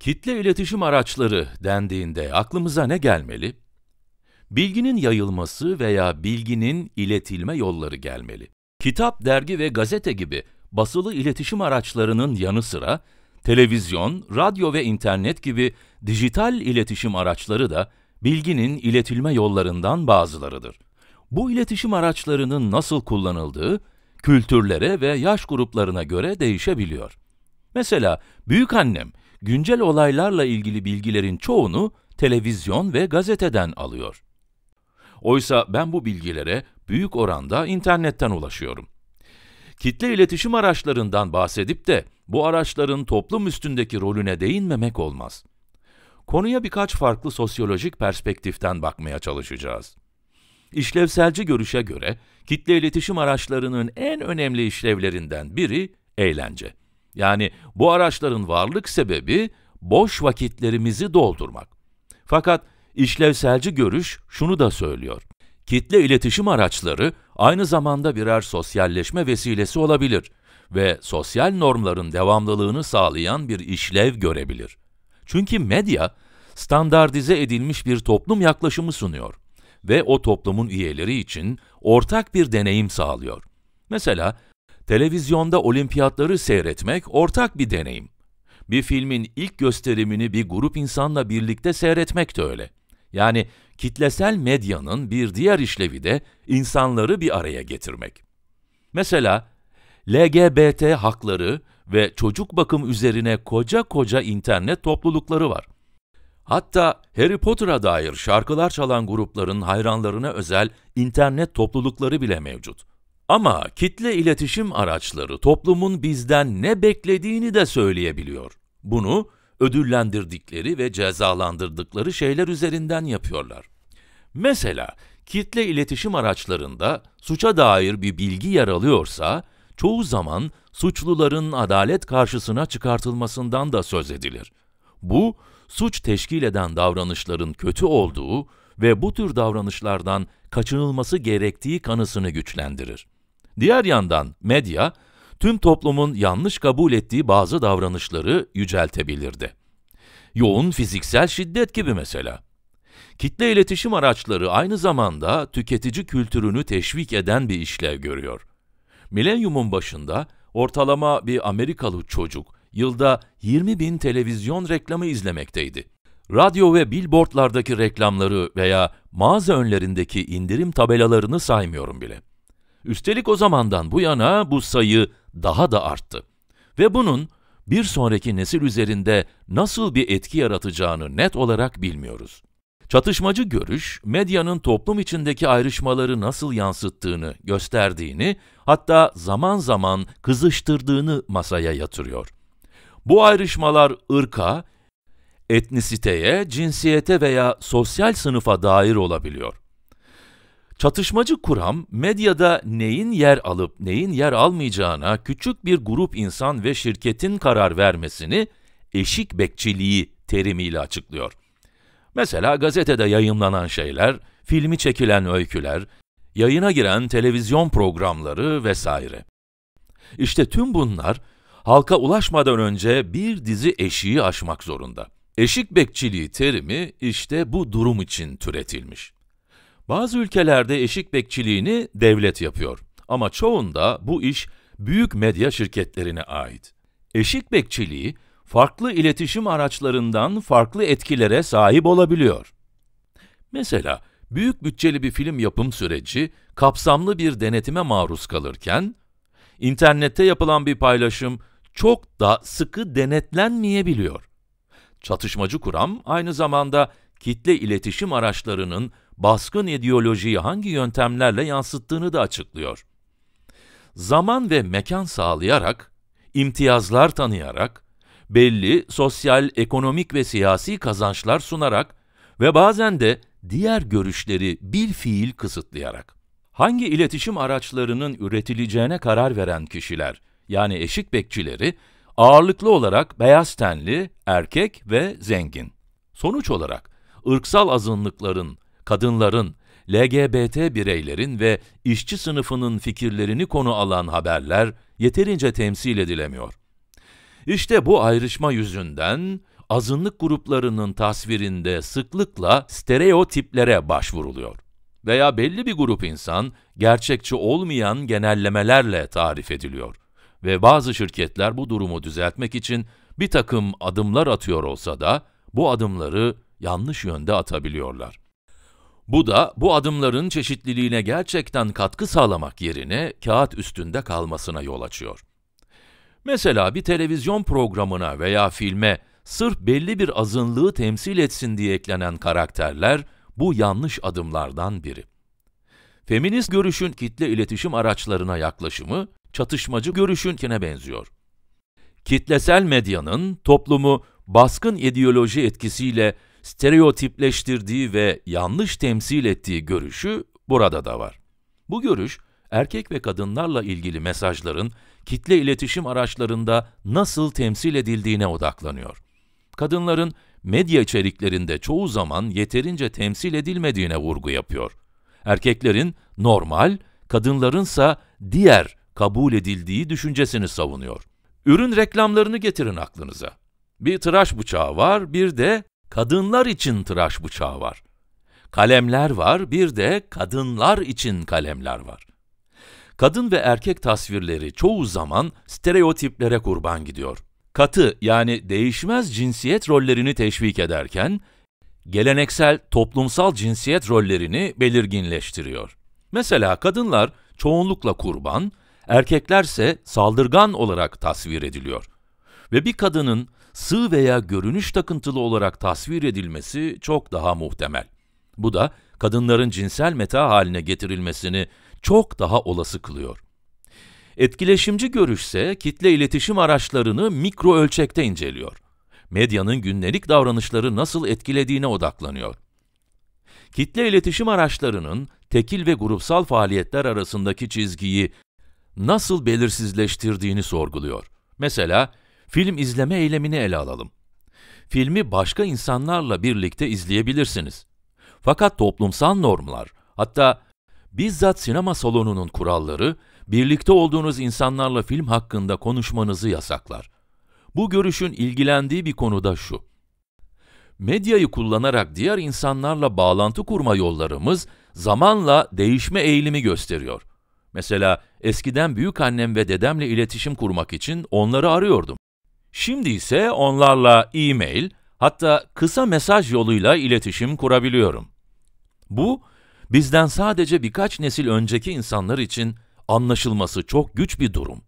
Kitle iletişim araçları dendiğinde aklımıza ne gelmeli? Bilginin yayılması veya bilginin iletilme yolları gelmeli. Kitap, dergi ve gazete gibi basılı iletişim araçlarının yanı sıra televizyon, radyo ve internet gibi dijital iletişim araçları da bilginin iletilme yollarından bazılarıdır. Bu iletişim araçlarının nasıl kullanıldığı kültürlere ve yaş gruplarına göre değişebiliyor. Mesela büyük annem güncel olaylarla ilgili bilgilerin çoğunu televizyon ve gazeteden alıyor. Oysa ben bu bilgilere büyük oranda internetten ulaşıyorum. Kitle iletişim araçlarından bahsedip de bu araçların toplum üstündeki rolüne değinmemek olmaz. Konuya birkaç farklı sosyolojik perspektiften bakmaya çalışacağız. İşlevselci görüşe göre kitle iletişim araçlarının en önemli işlevlerinden biri eğlence. Yani bu araçların varlık sebebi boş vakitlerimizi doldurmak. Fakat işlevselci görüş şunu da söylüyor. Kitle iletişim araçları aynı zamanda birer sosyalleşme vesilesi olabilir ve sosyal normların devamlılığını sağlayan bir işlev görebilir. Çünkü medya standartize edilmiş bir toplum yaklaşımı sunuyor ve o toplumun üyeleri için ortak bir deneyim sağlıyor. Mesela Televizyonda olimpiyatları seyretmek ortak bir deneyim. Bir filmin ilk gösterimini bir grup insanla birlikte seyretmek de öyle. Yani kitlesel medyanın bir diğer işlevi de insanları bir araya getirmek. Mesela LGBT hakları ve çocuk bakım üzerine koca koca internet toplulukları var. Hatta Harry Potter'a dair şarkılar çalan grupların hayranlarına özel internet toplulukları bile mevcut. Ama kitle iletişim araçları toplumun bizden ne beklediğini de söyleyebiliyor. Bunu ödüllendirdikleri ve cezalandırdıkları şeyler üzerinden yapıyorlar. Mesela kitle iletişim araçlarında suça dair bir bilgi yer alıyorsa, çoğu zaman suçluların adalet karşısına çıkartılmasından da söz edilir. Bu, suç teşkil eden davranışların kötü olduğu ve bu tür davranışlardan kaçınılması gerektiği kanısını güçlendirir. Diğer yandan medya, tüm toplumun yanlış kabul ettiği bazı davranışları yüceltebilirdi. Yoğun fiziksel şiddet gibi mesela. Kitle iletişim araçları aynı zamanda tüketici kültürünü teşvik eden bir işlev görüyor. Milenyumun başında ortalama bir Amerikalı çocuk yılda 20 bin televizyon reklamı izlemekteydi. Radyo ve billboardlardaki reklamları veya mağaza önlerindeki indirim tabelalarını saymıyorum bile. Üstelik o zamandan bu yana bu sayı daha da arttı. Ve bunun bir sonraki nesil üzerinde nasıl bir etki yaratacağını net olarak bilmiyoruz. Çatışmacı görüş, medyanın toplum içindeki ayrışmaları nasıl yansıttığını, gösterdiğini, hatta zaman zaman kızıştırdığını masaya yatırıyor. Bu ayrışmalar ırka, etnisiteye, cinsiyete veya sosyal sınıfa dair olabiliyor. Çatışmacı kuram, medyada neyin yer alıp neyin yer almayacağına küçük bir grup insan ve şirketin karar vermesini eşik bekçiliği terimiyle açıklıyor. Mesela gazetede yayınlanan şeyler, filmi çekilen öyküler, yayına giren televizyon programları vesaire. İşte tüm bunlar halka ulaşmadan önce bir dizi eşiği aşmak zorunda. Eşik bekçiliği terimi işte bu durum için türetilmiş. Bazı ülkelerde eşik bekçiliğini devlet yapıyor. Ama çoğunda bu iş büyük medya şirketlerine ait. Eşik bekçiliği, farklı iletişim araçlarından farklı etkilere sahip olabiliyor. Mesela, büyük bütçeli bir film yapım süreci kapsamlı bir denetime maruz kalırken, internette yapılan bir paylaşım çok da sıkı denetlenmeyebiliyor. Çatışmacı kuram aynı zamanda kitle iletişim araçlarının baskın ideolojiyi hangi yöntemlerle yansıttığını da açıklıyor. Zaman ve mekan sağlayarak, imtiyazlar tanıyarak, belli sosyal, ekonomik ve siyasi kazançlar sunarak ve bazen de diğer görüşleri bir fiil kısıtlayarak. Hangi iletişim araçlarının üretileceğine karar veren kişiler, yani eşik bekçileri, ağırlıklı olarak beyaz tenli, erkek ve zengin. Sonuç olarak, ırksal azınlıkların kadınların, LGBT bireylerin ve işçi sınıfının fikirlerini konu alan haberler yeterince temsil edilemiyor. İşte bu ayrışma yüzünden azınlık gruplarının tasvirinde sıklıkla stereotiplere başvuruluyor. Veya belli bir grup insan gerçekçi olmayan genellemelerle tarif ediliyor. Ve bazı şirketler bu durumu düzeltmek için bir takım adımlar atıyor olsa da bu adımları yanlış yönde atabiliyorlar. Bu da bu adımların çeşitliliğine gerçekten katkı sağlamak yerine kağıt üstünde kalmasına yol açıyor. Mesela bir televizyon programına veya filme sırf belli bir azınlığı temsil etsin diye eklenen karakterler bu yanlış adımlardan biri. Feminist görüşün kitle iletişim araçlarına yaklaşımı çatışmacı görüşünkine benziyor. Kitlesel medyanın toplumu baskın ideoloji etkisiyle stereotipleştirdiği ve yanlış temsil ettiği görüşü burada da var. Bu görüş, erkek ve kadınlarla ilgili mesajların kitle iletişim araçlarında nasıl temsil edildiğine odaklanıyor. Kadınların medya içeriklerinde çoğu zaman yeterince temsil edilmediğine vurgu yapıyor. Erkeklerin normal, kadınlarınsa diğer kabul edildiği düşüncesini savunuyor. Ürün reklamlarını getirin aklınıza. Bir tıraş bıçağı var, bir de kadınlar için tıraş bıçağı var. Kalemler var, bir de kadınlar için kalemler var. Kadın ve erkek tasvirleri çoğu zaman stereotiplere kurban gidiyor. Katı yani değişmez cinsiyet rollerini teşvik ederken, geleneksel toplumsal cinsiyet rollerini belirginleştiriyor. Mesela kadınlar çoğunlukla kurban, erkeklerse saldırgan olarak tasvir ediliyor. Ve bir kadının sığ veya görünüş takıntılı olarak tasvir edilmesi çok daha muhtemel. Bu da kadınların cinsel meta haline getirilmesini çok daha olası kılıyor. Etkileşimci görüşse kitle iletişim araçlarını mikro ölçekte inceliyor. Medyanın günlük davranışları nasıl etkilediğine odaklanıyor. Kitle iletişim araçlarının tekil ve grupsal faaliyetler arasındaki çizgiyi nasıl belirsizleştirdiğini sorguluyor. Mesela Film izleme eylemini ele alalım. Filmi başka insanlarla birlikte izleyebilirsiniz. Fakat toplumsal normlar, hatta bizzat sinema salonunun kuralları, birlikte olduğunuz insanlarla film hakkında konuşmanızı yasaklar. Bu görüşün ilgilendiği bir konu da şu. Medyayı kullanarak diğer insanlarla bağlantı kurma yollarımız zamanla değişme eğilimi gösteriyor. Mesela eskiden büyük annem ve dedemle iletişim kurmak için onları arıyordum. Şimdi ise onlarla e-mail, hatta kısa mesaj yoluyla iletişim kurabiliyorum. Bu, bizden sadece birkaç nesil önceki insanlar için anlaşılması çok güç bir durum.